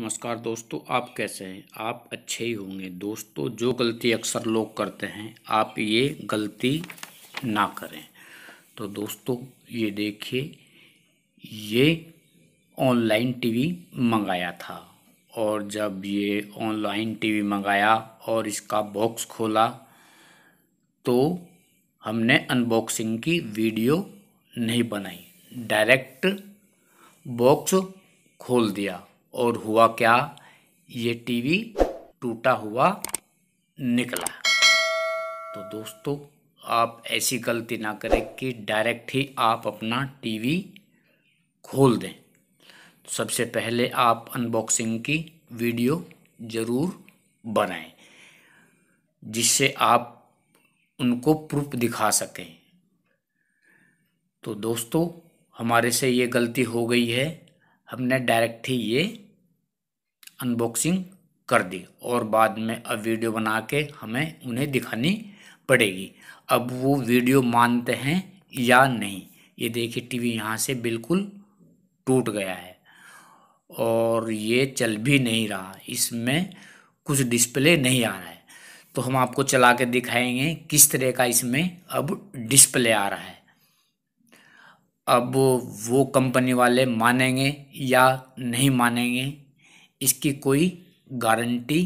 नमस्कार दोस्तों आप कैसे हैं आप अच्छे ही होंगे दोस्तों जो गलती अक्सर लोग करते हैं आप ये गलती ना करें तो दोस्तों ये देखिए ये ऑनलाइन टीवी मंगाया था और जब ये ऑनलाइन टीवी मंगाया और इसका बॉक्स खोला तो हमने अनबॉक्सिंग की वीडियो नहीं बनाई डायरेक्ट बॉक्स खोल दिया और हुआ क्या ये टीवी टूटा हुआ निकला तो दोस्तों आप ऐसी गलती ना करें कि डायरेक्ट ही आप अपना टीवी खोल दें सबसे पहले आप अनबॉक्सिंग की वीडियो ज़रूर बनाएं जिससे आप उनको प्रूफ दिखा सकें तो दोस्तों हमारे से ये गलती हो गई है हमने डायरेक्ट ही ये अनबॉक्सिंग कर दी और बाद में अब वीडियो बना के हमें उन्हें दिखानी पड़ेगी अब वो वीडियो मानते हैं या नहीं ये देखिए टीवी यहाँ से बिल्कुल टूट गया है और ये चल भी नहीं रहा इसमें कुछ डिस्प्ले नहीं आ रहा है तो हम आपको चला के दिखाएंगे किस तरह का इसमें अब डिस्प्ले आ रहा है अब वो कंपनी वाले मानेंगे या नहीं मानेंगे इसकी कोई गारंटी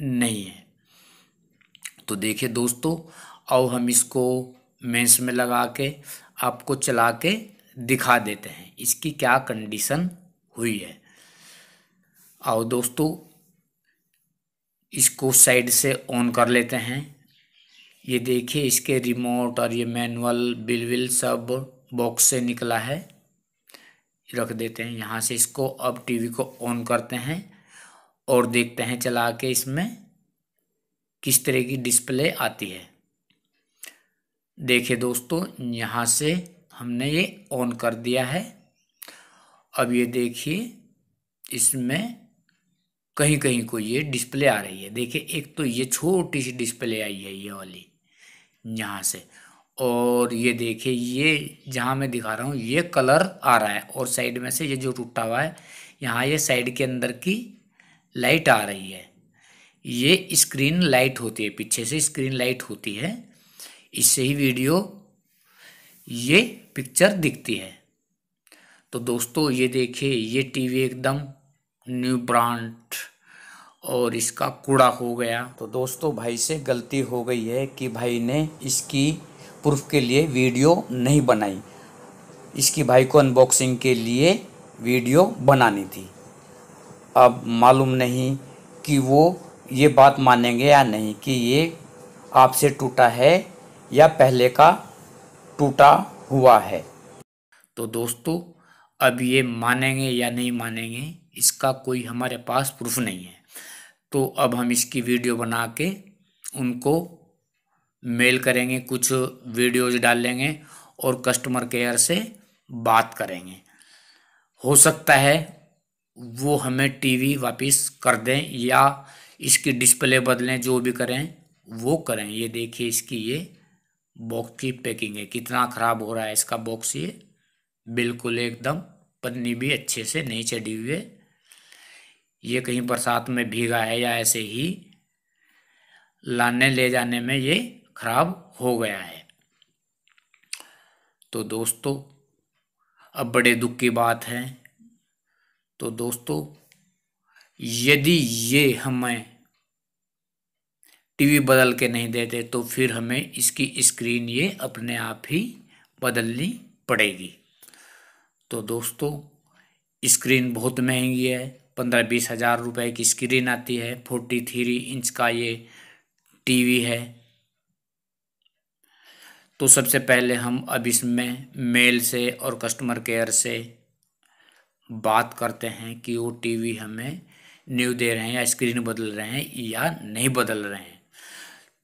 नहीं है तो देखिए दोस्तों आओ हम इसको मेंस में लगा के आपको चला के दिखा देते हैं इसकी क्या कंडीशन हुई है आओ दोस्तों इसको साइड से ऑन कर लेते हैं ये देखिए इसके रिमोट और ये मैनुअल बिल विल सब बॉक्स से निकला है रख देते हैं यहाँ से इसको अब टीवी को ऑन करते हैं और देखते हैं चला के इसमें किस तरह की डिस्प्ले आती है देखिए दोस्तों यहाँ से हमने ये ऑन कर दिया है अब ये देखिए इसमें कहीं कहीं को ये डिस्प्ले आ रही है देखिए एक तो ये छोटी सी डिस्प्ले आई है ये वाली यहाँ से और ये देखिए ये जहाँ मैं दिखा रहा हूँ ये कलर आ रहा है और साइड में से ये जो टूटा हुआ है यहाँ ये साइड के अंदर की लाइट आ रही है ये स्क्रीन लाइट होती है पीछे से स्क्रीन लाइट होती है इससे ही वीडियो ये पिक्चर दिखती है तो दोस्तों ये देखिए ये टीवी एकदम न्यू ब्रांड और इसका कूड़ा हो गया तो दोस्तों भाई से गलती हो गई है कि भाई ने इसकी प्रूफ के लिए वीडियो नहीं बनाई इसकी भाई को अनबॉक्सिंग के लिए वीडियो बनानी थी अब मालूम नहीं कि वो ये बात मानेंगे या नहीं कि ये आपसे टूटा है या पहले का टूटा हुआ है तो दोस्तों अब ये मानेंगे या नहीं मानेंगे इसका कोई हमारे पास प्रूफ नहीं है तो अब हम इसकी वीडियो बना के उनको मेल करेंगे कुछ वीडियोज डाल लेंगे और कस्टमर केयर से बात करेंगे हो सकता है वो हमें टीवी वापस कर दें या इसकी डिस्प्ले बदलें जो भी करें वो करें ये देखिए इसकी ये बॉक्स की पैकिंग है कितना ख़राब हो रहा है इसका बॉक्स ये बिल्कुल एकदम पन्नी भी अच्छे से नहीं चढ़ी हुई है ये कहीं बरसात में भीगा है या ऐसे ही लाने ले जाने में ये खराब हो गया है तो दोस्तों अब बड़े दुख की बात है तो दोस्तों यदि ये हमें टीवी बदल के नहीं देते तो फिर हमें इसकी स्क्रीन ये अपने आप ही बदलनी पड़ेगी तो दोस्तों स्क्रीन बहुत महंगी है पंद्रह बीस हज़ार रुपए की स्क्रीन आती है फोर्टी थ्री इंच का ये टीवी है तो सबसे पहले हम अब इसमें मेल से और कस्टमर केयर से बात करते हैं कि वो टीवी हमें न्यू दे रहे हैं या स्क्रीन बदल रहे हैं या नहीं बदल रहे हैं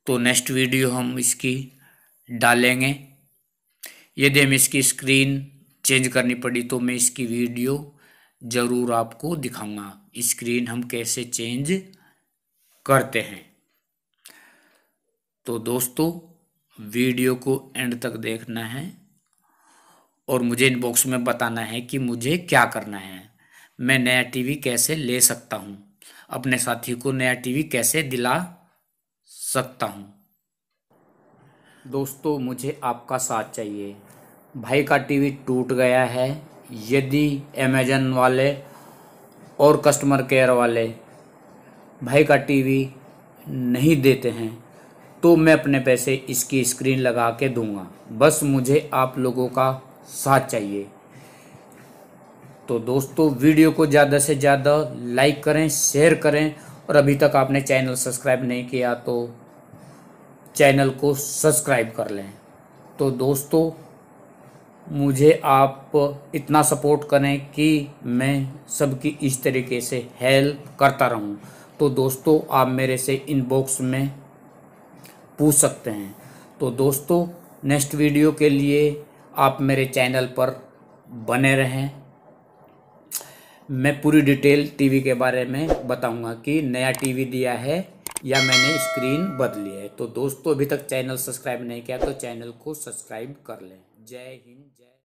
तो नेक्स्ट वीडियो हम इसकी डालेंगे यदि हम इसकी स्क्रीन चेंज करनी पड़ी तो मैं इसकी वीडियो ज़रूर आपको दिखाऊंगा स्क्रीन हम कैसे चेंज करते हैं तो दोस्तों वीडियो को एंड तक देखना है और मुझे इनबॉक्स में बताना है कि मुझे क्या करना है मैं नया टीवी कैसे ले सकता हूँ अपने साथी को नया टीवी कैसे दिला सकता हूँ दोस्तों मुझे आपका साथ चाहिए भाई का टीवी टूट गया है यदि अमेजन वाले और कस्टमर केयर वाले भाई का टीवी नहीं देते हैं तो मैं अपने पैसे इसकी स्क्रीन लगा के दूंगा बस मुझे आप लोगों का साथ चाहिए तो दोस्तों वीडियो को ज़्यादा से ज़्यादा लाइक करें शेयर करें और अभी तक आपने चैनल सब्सक्राइब नहीं किया तो चैनल को सब्सक्राइब कर लें तो दोस्तों मुझे आप इतना सपोर्ट करें कि मैं सबकी इस तरीके से हेल्प करता रहूं तो दोस्तों आप मेरे से इनबॉक्स में पूछ सकते हैं तो दोस्तों नेक्स्ट वीडियो के लिए आप मेरे चैनल पर बने रहें मैं पूरी डिटेल टीवी के बारे में बताऊंगा कि नया टीवी दिया है या मैंने स्क्रीन बदली है तो दोस्तों अभी तक चैनल सब्सक्राइब नहीं किया तो चैनल को सब्सक्राइब कर लें जय हिंद जय